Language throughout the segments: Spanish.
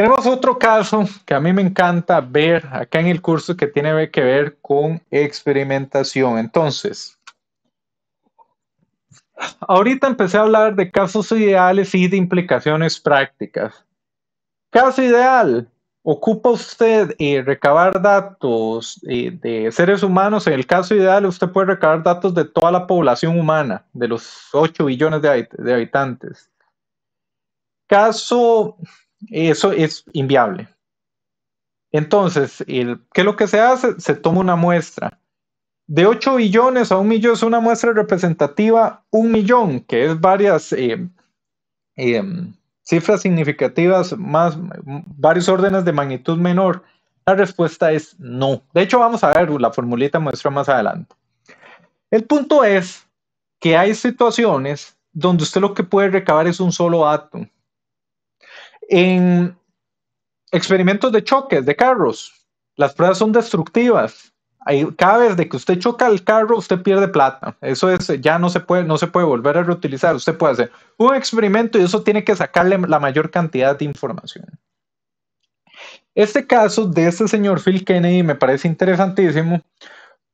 Tenemos otro caso que a mí me encanta ver acá en el curso que tiene que ver con experimentación. Entonces, ahorita empecé a hablar de casos ideales y de implicaciones prácticas. Caso ideal, ocupa usted eh, recabar datos eh, de seres humanos, en el caso ideal usted puede recabar datos de toda la población humana, de los 8 billones de habitantes. Caso eso es inviable. Entonces, ¿qué es lo que se hace? Se toma una muestra. De 8 billones a 1 millón es una muestra representativa, 1 millón, que es varias eh, em, cifras significativas, más varios órdenes de magnitud menor. La respuesta es no. De hecho, vamos a ver la formulita muestra más adelante. El punto es que hay situaciones donde usted lo que puede recabar es un solo átomo en experimentos de choques de carros, las pruebas son destructivas. Cada vez de que usted choca el carro, usted pierde plata. Eso es, ya no se puede, no se puede volver a reutilizar. Usted puede hacer un experimento y eso tiene que sacarle la mayor cantidad de información. Este caso de este señor Phil Kennedy me parece interesantísimo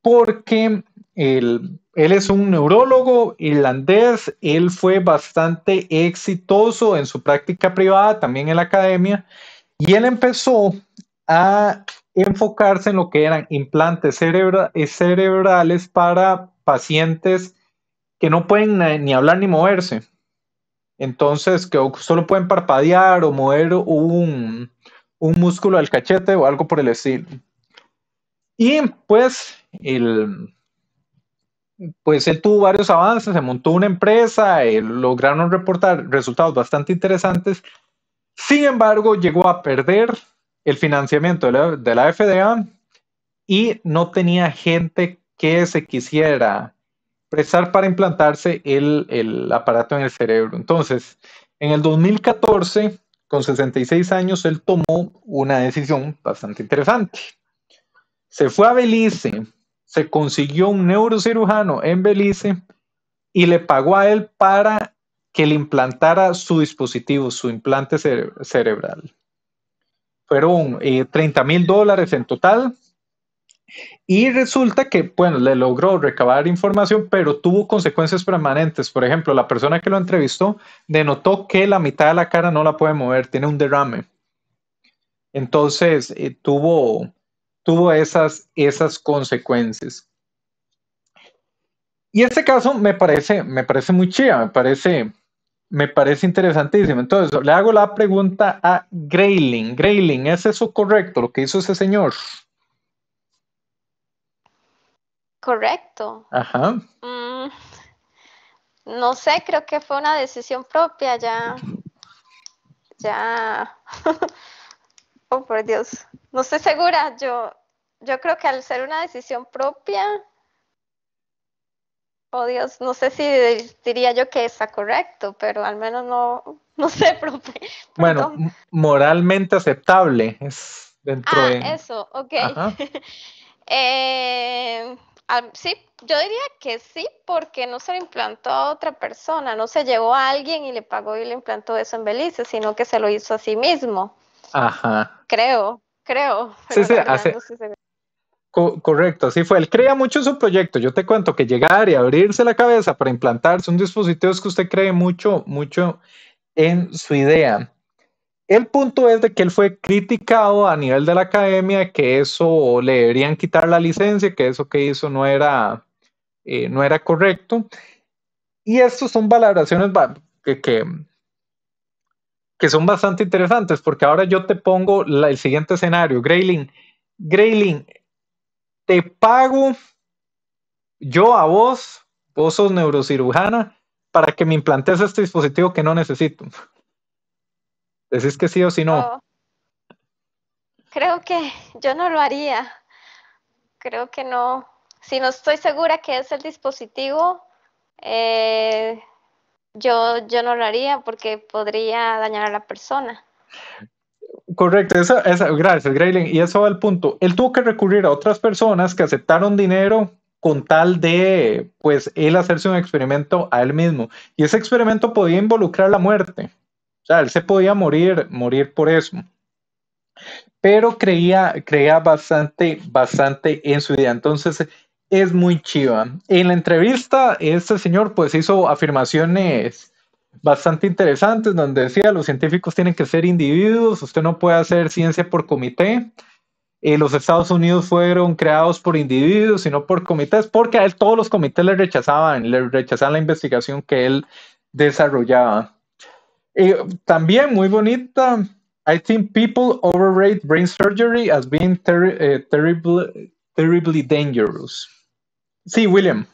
porque él es un neurólogo irlandés, él fue bastante exitoso en su práctica privada, también en la academia, y él empezó a enfocarse en lo que eran implantes eh, cerebrales para pacientes que no pueden ni hablar ni moverse. Entonces, que solo pueden parpadear o mover un, un músculo del cachete o algo por el estilo. Y pues el, pues él tuvo varios avances, se montó una empresa, eh, lograron reportar resultados bastante interesantes. Sin embargo, llegó a perder el financiamiento de la, FDA y no tenía gente que se quisiera prestar para implantarse el, el aparato en el cerebro. Entonces, en el 2014, con 66 años, él tomó una decisión bastante interesante. Se fue a Belice se consiguió un neurocirujano en Belice y le pagó a él para que le implantara su dispositivo, su implante cerebral. Fueron 30 eh, mil dólares en total. Y resulta que, bueno, le logró recabar información, pero tuvo consecuencias permanentes. Por ejemplo, la persona que lo entrevistó denotó que la mitad de la cara no la puede mover, tiene un derrame. Entonces, eh, tuvo tuvo esas, esas consecuencias. Y este caso me parece, me parece muy chía, me parece, me parece interesantísimo. Entonces, le hago la pregunta a Grayling. Grayling, ¿es eso correcto lo que hizo ese señor? Correcto. Ajá. Mm, no sé, creo que fue una decisión propia ya. Ya. oh, por Dios. No estoy segura, yo yo creo que al ser una decisión propia, oh Dios, no sé si diría yo que está correcto, pero al menos no, sé, profe. Bueno, moralmente aceptable es dentro ah, Eso, ok. Eh, sí, yo diría que sí, porque no se lo implantó a otra persona, no se llevó a alguien y le pagó y le implantó eso en Belice, sino que se lo hizo a sí mismo. Ajá. Creo, creo. Sí, sí, hace, correcto, así fue. Él crea mucho en su proyecto. Yo te cuento que llegar y abrirse la cabeza para implantarse un dispositivo que usted cree mucho, mucho en su idea. El punto es de que él fue criticado a nivel de la academia, que eso le deberían quitar la licencia, que eso que hizo no era, eh, no era correcto. Y estas son valoraciones que, que, que, son bastante interesantes, porque ahora yo te pongo el siguiente escenario. Grayling, Grayling, te pago yo a vos, vos sos neurocirujana, para que me implantes este dispositivo que no necesito. ¿Decís que sí o si no? Oh, creo que yo no lo haría. Creo que no. Si no estoy segura que es el dispositivo, eh, yo, yo no lo haría porque podría dañar a la persona. Correcto, eso esa, gracias, Grayling. Y eso va al punto. Él tuvo que recurrir a otras personas que aceptaron dinero con tal de, pues, él hacerse un experimento a él mismo. Y ese experimento podía involucrar la muerte. O sea, él se podía morir, morir por eso. Pero creía, creía bastante, bastante en su idea. Entonces, es muy chiva. En la entrevista, este señor, pues, hizo afirmaciones bastante interesantes, donde decía, los científicos tienen que ser individuos, usted no puede hacer ciencia por comité. y eh, los Estados Unidos fueron creados por individuos y no por comités, porque a él todos los comités le rechazaban, le rechazaban la investigación que él desarrollaba. Eh, también muy bonita, I think people overrate brain surgery as being eh, terrible, terribly dangerous. Sí, William.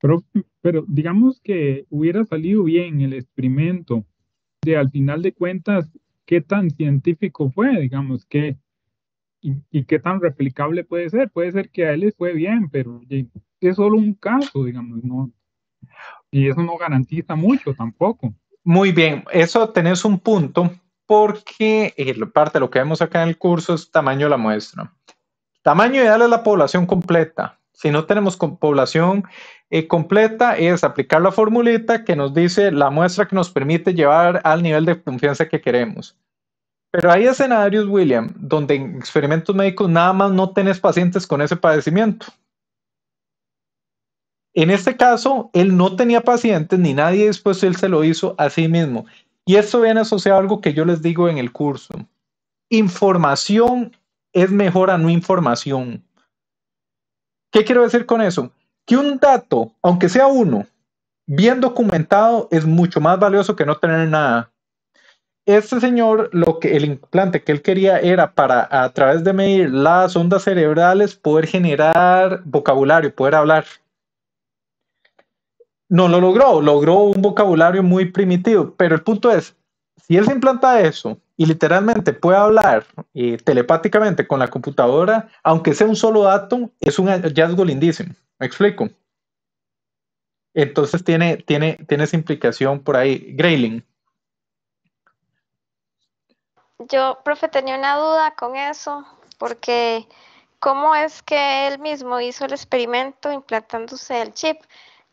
Pero, digamos que hubiera salido bien el experimento de al final de cuentas qué tan científico fue, digamos, que y, qué tan replicable puede ser. Puede ser que a él le fue bien, pero es solo un caso, digamos, no. Y eso no garantiza mucho tampoco. Muy bien, eso tenés un punto, porque eh, parte de lo que vemos acá en el curso es tamaño de la muestra. Tamaño ideal es la población completa, si no tenemos población eh, completa, es aplicar la formulita que nos dice la muestra que nos permite llevar al nivel de confianza que queremos. Pero hay escenarios, William, donde en experimentos médicos nada más no tenés pacientes con ese padecimiento. En este caso, él no tenía pacientes ni nadie después él se lo hizo a sí mismo. Y esto viene asociado a algo que yo les digo en el curso. Información es mejor a no información. ¿Qué quiero decir con eso? Que un dato, aunque sea uno, bien documentado, es mucho más valioso que no tener nada. Este señor, lo que el implante que él quería era para a través de medir las ondas cerebrales poder generar vocabulario, poder hablar. No lo logró, logró un vocabulario muy primitivo, pero el punto es, si él se implanta eso y literalmente puede hablar eh, telepáticamente con la computadora, aunque sea un solo dato, es un hallazgo lindísimo. ¿Me explico? Entonces tiene, tiene, tiene esa implicación por ahí. Grayling. Yo, profe, tenía una duda con eso, porque ¿cómo es que él mismo hizo el experimento implantándose el chip?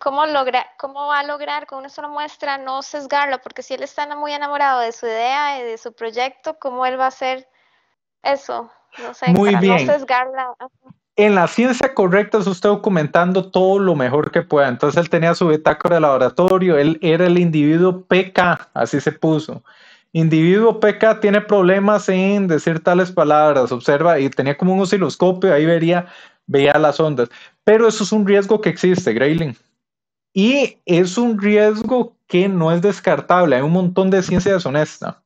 ¿Cómo, logra, ¿Cómo va a lograr con una sola muestra no sesgarlo? Porque si él está muy enamorado de su idea y de su proyecto, ¿cómo él va a hacer eso? No sé, muy para no sesgarla. En la ciencia correcta es usted documentando todo lo mejor que pueda. Entonces él tenía su bitácora de laboratorio, él era el individuo PK, así se puso. Individuo PK tiene problemas en decir tales palabras, observa, y tenía como un osciloscopio, ahí vería, veía las ondas. Pero eso es un riesgo que existe, Grayling. Y es un riesgo que no es descartable. Hay un montón de ciencia deshonesta.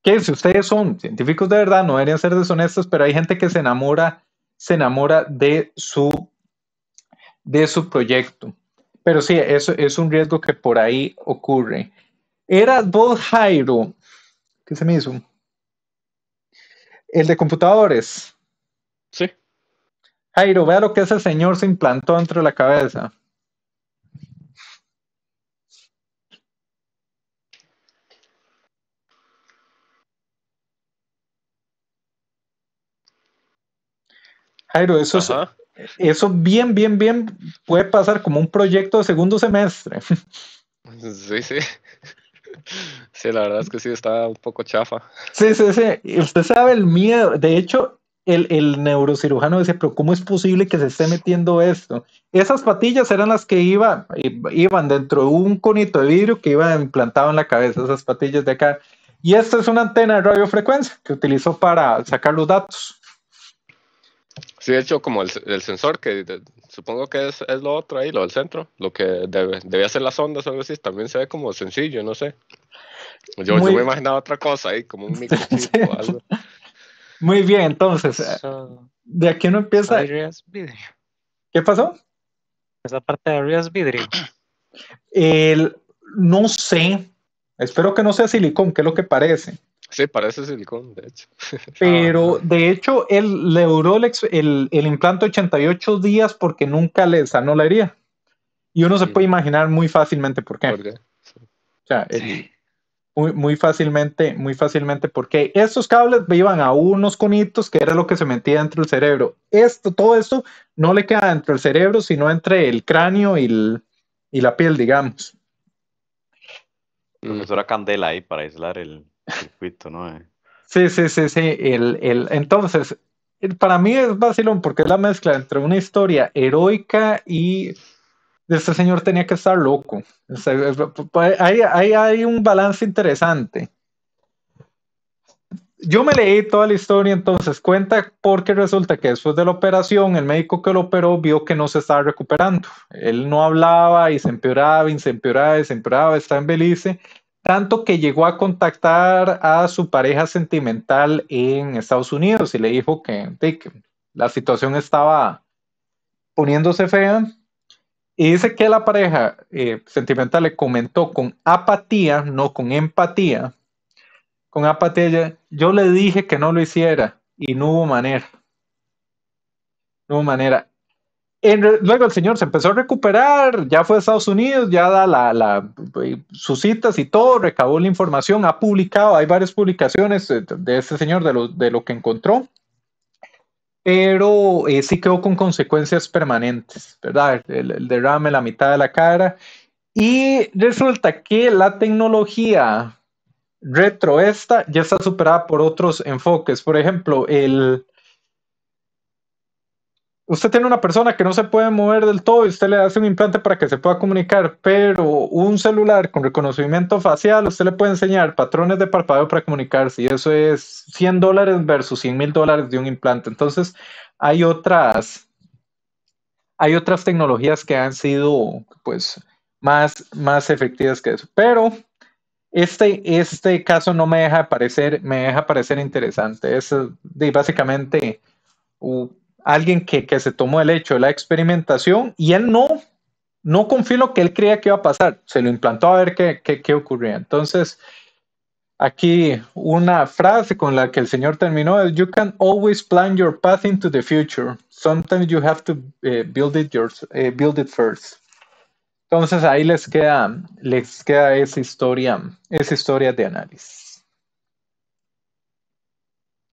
Que si ustedes son científicos de verdad, no deberían ser deshonestos, pero hay gente que se enamora, se enamora de su, de su proyecto. Pero sí, eso es un riesgo que por ahí ocurre. Era Bob Jairo. ¿Qué se me hizo? El de computadores. Sí. Jairo, vea lo que ese señor se implantó entre la cabeza. Jairo, eso eso bien, bien, bien puede pasar como un proyecto de segundo semestre. Sí, sí. Sí, la verdad es que sí, está un poco chafa. Sí, sí, sí. Usted sabe el miedo. De hecho, el, neurocirujano dice, pero ¿cómo es posible que se esté metiendo esto? Esas patillas eran las que iban dentro de un conito de vidrio que iba implantado en la cabeza, esas patillas de acá. Y esta es una antena de radiofrecuencia que utilizó para sacar los datos. Sí, de hecho, como el, sensor, que supongo que es, lo otro ahí, lo del centro, lo que debe, debía ser las ondas o algo así, también se ve como sencillo, no sé. Yo, Muy... me otra cosa ahí, como un microchip o algo. Muy bien, entonces, eh, de aquí no empieza. ¿Qué pasó? Esa parte de Arias Vidrio. El, no sé, espero que no sea silicón, que es lo que parece. Sí, parece silicón, de hecho. Pero ah, de hecho, él le duró el, implante 88 días porque nunca le sanó la herida. Y uno se puede imaginar muy fácilmente por qué. muy, fácilmente, muy fácilmente porque estos cables iban a unos conitos que era lo que se metía dentro del cerebro. Esto, todo esto no le queda dentro del cerebro, sino entre el cráneo y, y la piel, digamos. Profesora Candela ahí para aislar el, eh. Sí, sí, sí, sí. El, el, entonces, para mí es vacilón porque es la mezcla entre una historia heroica y este señor tenía que estar loco. O hay, hay, hay, un balance interesante. Yo me leí toda la historia, entonces cuenta porque resulta que después de la operación, el médico que lo operó vio que no se estaba recuperando. Él no hablaba y se empeoraba, y se empeoraba, y se empeoraba, está en Belice tanto que llegó a contactar a su pareja sentimental en Estados Unidos y le dijo que, la situación estaba poniéndose fea. Y dice que la pareja eh, sentimental le comentó con apatía, no con empatía, con apatía, yo le dije que no lo hiciera y no hubo manera. No hubo manera luego el señor se empezó a recuperar, ya fue a Estados Unidos, ya da la, eh, sus citas y todo, recabó la información, ha publicado, hay varias publicaciones eh, de este señor, de lo, que encontró, pero eh, sí quedó con consecuencias permanentes, ¿verdad? El, derrame derrame, la mitad de la cara, y resulta que la tecnología retro ya está superada por otros enfoques, por ejemplo, el usted tiene una persona que no se puede mover del todo y usted le hace un implante para que se pueda comunicar, pero un celular con reconocimiento facial, usted le puede enseñar patrones de parpadeo para comunicarse y eso es 100 dólares versus 100 mil dólares de un implante. Entonces, hay otras, hay otras tecnologías que han sido, pues, más, más efectivas que eso, pero... Este, este caso no me deja parecer, me deja parecer interesante. Es básicamente alguien que, se tomó el hecho de la experimentación y él no, no confió lo que él creía que iba a pasar, se lo implantó a ver qué, qué, ocurría. Entonces, aquí una frase con la que el señor terminó es, you can always plan your path into the future. Sometimes you have to eh, build, it eh, build it first. Entonces ahí les queda, les queda esa historia, esa historia de análisis.